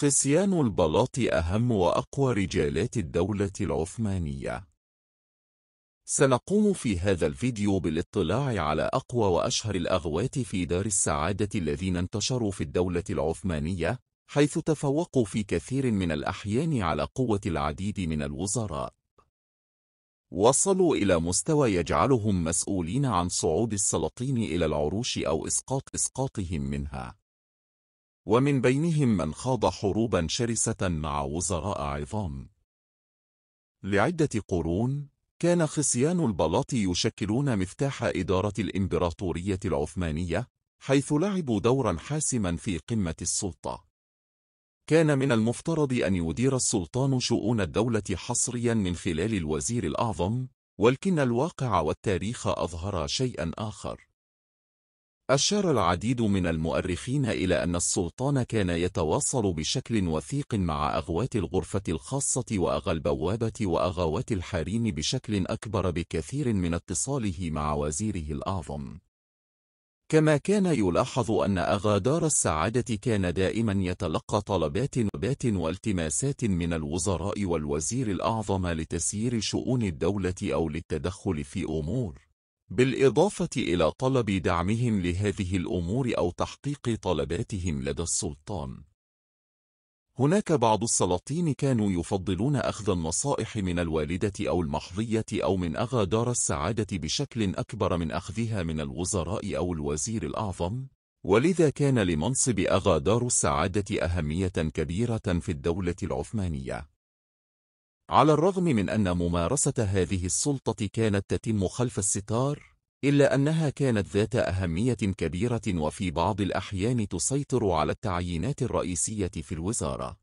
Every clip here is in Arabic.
خصيان البلاط أهم وأقوى رجالات الدولة العثمانية سنقوم في هذا الفيديو بالاطلاع على أقوى وأشهر الأغوات في دار السعادة الذين انتشروا في الدولة العثمانية حيث تفوقوا في كثير من الأحيان على قوة العديد من الوزراء وصلوا إلى مستوى يجعلهم مسؤولين عن صعود السلاطين إلى العروش أو إسقاط إسقاطهم منها ومن بينهم من خاض حروبا شرسة مع وزراء عظام. لعدة قرون، كان خصيان البلاط يشكلون مفتاح إدارة الإمبراطورية العثمانية، حيث لعبوا دورا حاسما في قمة السلطة. كان من المفترض أن يدير السلطان شؤون الدولة حصريا من خلال الوزير الأعظم، ولكن الواقع والتاريخ أظهر شيئا آخر. أشار العديد من المؤرخين إلى أن السلطان كان يتواصل بشكل وثيق مع أغوات الغرفة الخاصة وأغى البوابة وأغوات الحريم بشكل أكبر بكثير من اتصاله مع وزيره الأعظم كما كان يلاحظ أن أغا دار السعادة كان دائما يتلقى طلبات والتماسات من الوزراء والوزير الأعظم لتسيير شؤون الدولة أو للتدخل في أمور بالإضافة إلى طلب دعمهم لهذه الأمور أو تحقيق طلباتهم لدى السلطان هناك بعض السلاطين كانوا يفضلون أخذ النصائح من الوالدة أو المحظية أو من أغا دار السعادة بشكل أكبر من أخذها من الوزراء أو الوزير الأعظم ولذا كان لمنصب أغا دار السعادة أهمية كبيرة في الدولة العثمانية على الرغم من أن ممارسة هذه السلطة كانت تتم خلف الستار إلا أنها كانت ذات أهمية كبيرة وفي بعض الأحيان تسيطر على التعيينات الرئيسية في الوزارة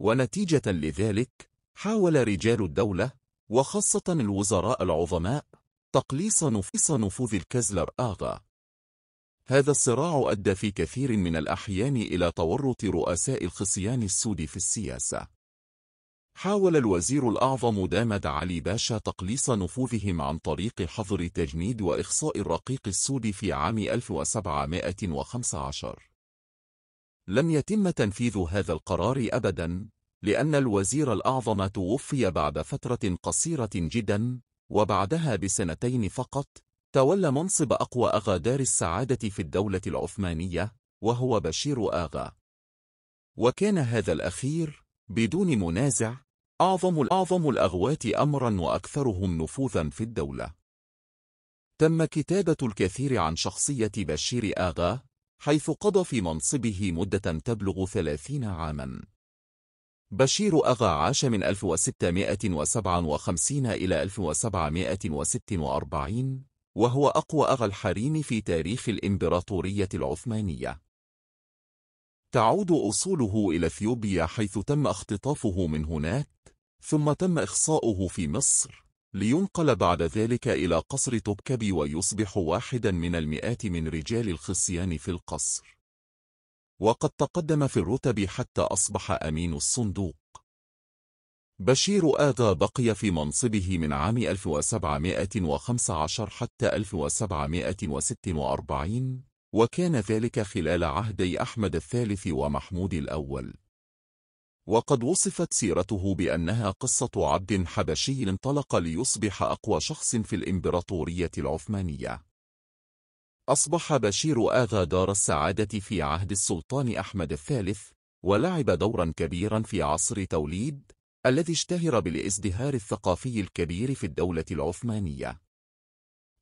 ونتيجة لذلك حاول رجال الدولة وخاصة الوزراء العظماء تقليص نفوذ الكزلر آغا هذا الصراع أدى في كثير من الأحيان إلى تورط رؤساء الخصيان السود في السياسة حاول الوزير الأعظم دامد علي باشا تقليص نفوذهم عن طريق حظر تجنيد وإخصاء الرقيق السودي في عام 1715 لم يتم تنفيذ هذا القرار أبداً لأن الوزير الأعظم توفي بعد فترة قصيرة جداً وبعدها بسنتين فقط تولى منصب أقوى أغا دار السعادة في الدولة العثمانية وهو بشير آغا وكان هذا الأخير بدون منازع أعظم الأعظم الأغوات أمرا وأكثرهم نفوذا في الدولة تم كتابة الكثير عن شخصية بشير آغا حيث قضى في منصبه مدة تبلغ 30 عاما بشير أغا عاش من 1657 إلى 1746 وهو أقوى أغا الحريم في تاريخ الإمبراطورية العثمانية تعود أصوله إلى أثيوبيا حيث تم اختطافه من هناك ثم تم إخصاؤه في مصر لينقل بعد ذلك إلى قصر توبكبي ويصبح واحدا من المئات من رجال الخصيان في القصر وقد تقدم في الرتب حتى أصبح أمين الصندوق بشير آغا بقي في منصبه من عام 1715 حتى 1746 وكان ذلك خلال عهدي أحمد الثالث ومحمود الأول وقد وصفت سيرته بأنها قصة عبد حبشي انطلق ليصبح أقوى شخص في الإمبراطورية العثمانية أصبح بشير آغا دار السعادة في عهد السلطان أحمد الثالث ولعب دورا كبيرا في عصر توليد الذي اشتهر بالازدهار الثقافي الكبير في الدولة العثمانية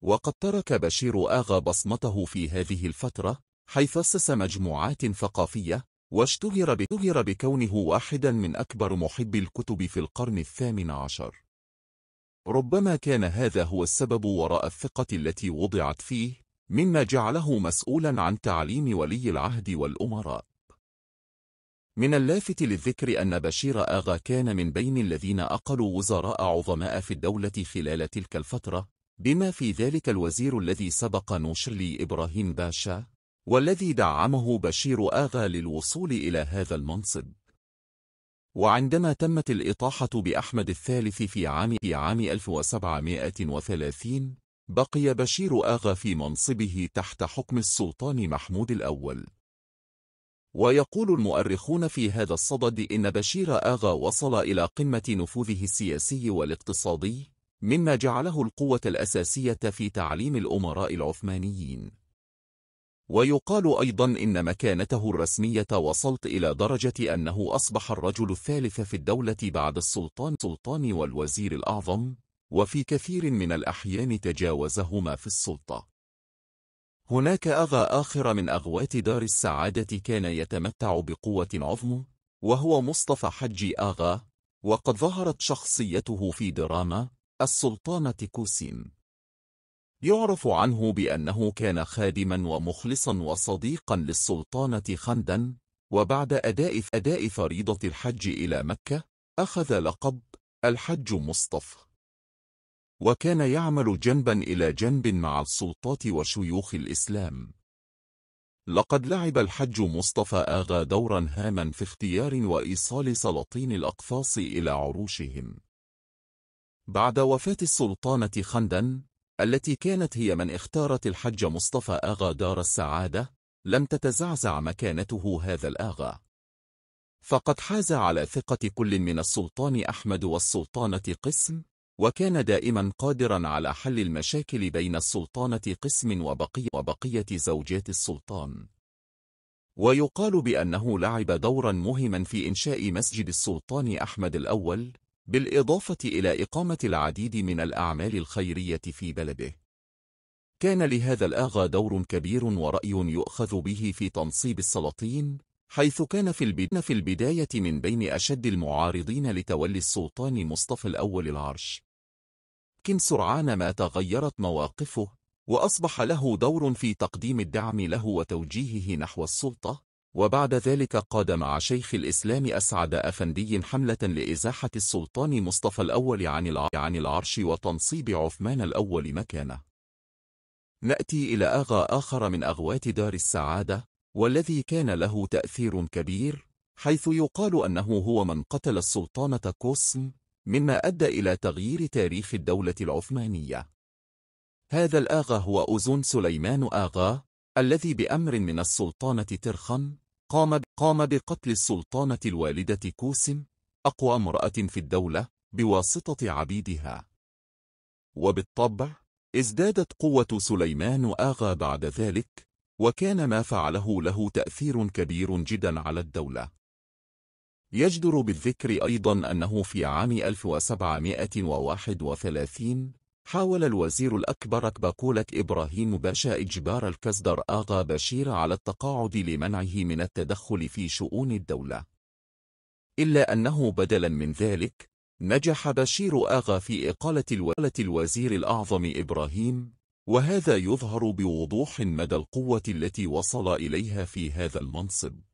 وقد ترك بشير آغا بصمته في هذه الفترة حيث أسس مجموعات ثقافية واشتهر بتهر بكونه واحدا من أكبر محبي الكتب في القرن الثامن عشر ربما كان هذا هو السبب وراء الثقة التي وضعت فيه مما جعله مسؤولا عن تعليم ولي العهد والأمراء من اللافت للذكر أن بشير آغا كان من بين الذين أقلوا وزراء عظماء في الدولة خلال تلك الفترة بما في ذلك الوزير الذي سبق نوشلي إبراهيم باشا والذي دعمه بشير آغا للوصول إلى هذا المنصب وعندما تمت الإطاحة بأحمد الثالث في عام في عام 1730 بقي بشير آغا في منصبه تحت حكم السلطان محمود الأول ويقول المؤرخون في هذا الصدد إن بشير آغا وصل إلى قمة نفوذه السياسي والاقتصادي مما جعله القوة الأساسية في تعليم الأمراء العثمانيين ويقال أيضا إن مكانته الرسمية وصلت إلى درجة أنه أصبح الرجل الثالث في الدولة بعد السلطان سلطان والوزير الأعظم وفي كثير من الأحيان تجاوزهما في السلطة هناك أغا آخر من أغوات دار السعادة كان يتمتع بقوة عظم وهو مصطفى حجي آغا وقد ظهرت شخصيته في دراما السلطان تيكوسين يعرف عنه بأنه كان خادما ومخلصا وصديقا للسلطانة خندن وبعد أداء أداء فريضة الحج إلى مكة أخذ لقب الحج مصطفى وكان يعمل جنبا إلى جنب مع السلطات وشيوخ الإسلام لقد لعب الحج مصطفى آغا دورا هاما في اختيار وإيصال سلاطين الأقفاص إلى عروشهم بعد وفاة السلطانة خندن التي كانت هي من اختارت الحج مصطفى آغا دار السعادة لم تتزعزع مكانته هذا الآغا فقد حاز على ثقة كل من السلطان أحمد والسلطانة قسم وكان دائما قادرا على حل المشاكل بين السلطانة قسم وبقي وبقية زوجات السلطان ويقال بأنه لعب دورا مهما في إنشاء مسجد السلطان أحمد الأول بالإضافة إلى إقامة العديد من الأعمال الخيرية في بلده كان لهذا الآغا دور كبير ورأي يؤخذ به في تنصيب السلاطين حيث كان في البداية من بين أشد المعارضين لتولي السلطان مصطفى الأول العرش لكن سرعان ما تغيرت مواقفه وأصبح له دور في تقديم الدعم له وتوجيهه نحو السلطة وبعد ذلك قاد مع شيخ الإسلام أسعد أفندي حملة لإزاحة السلطان مصطفى الأول عن العرش وتنصيب عثمان الأول مكانه نأتي إلى أغا آخر من أغوات دار السعادة والذي كان له تأثير كبير حيث يقال أنه هو من قتل السلطانة كوسم مما أدى إلى تغيير تاريخ الدولة العثمانية هذا الآغا هو أوزون سليمان آغا الذي بأمر من السلطانة ترخن قام قام بقتل السلطانة الوالدة كوسم أقوى امرأة في الدولة بواسطة عبيدها وبالطبع ازدادت قوة سليمان آغا بعد ذلك وكان ما فعله له تأثير كبير جدا على الدولة يجدر بالذكر أيضا أنه في عام 1731 حاول الوزير الأكبر أكباكولة إبراهيم باشا إجبار الكزدر آغا بشير على التقاعد لمنعه من التدخل في شؤون الدولة إلا أنه بدلا من ذلك نجح بشير آغا في إقالة الوالة الوزير الأعظم إبراهيم وهذا يظهر بوضوح مدى القوة التي وصل إليها في هذا المنصب